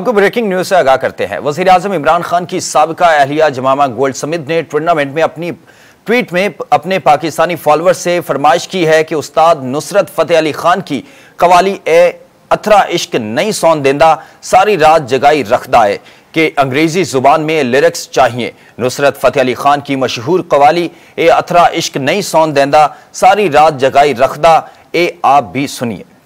आपको breaking news से आगाह करते हैं वजीर आजम इमरान खान की सबका अहलिया जमामा गोल्ड समित ने टूर्नामेंट में अपनी ट्वीट में अपने पाकिस्तानी फॉलोअर से फरमाइश की है कि उस्ताद नुसरत फतेह अली खान की कवाली ए अथरा इश्क नई सौन देंदा सारी रात जगाई रखदा है कि अंग्रेजी जुबान में लिरिक्स चाहिए नुसरत फतेह अली खान की मशहूर कवाली ए अथरा इश्क नई सौन देंदा सारी रात जगाई रखदा ए आप भी सुनिए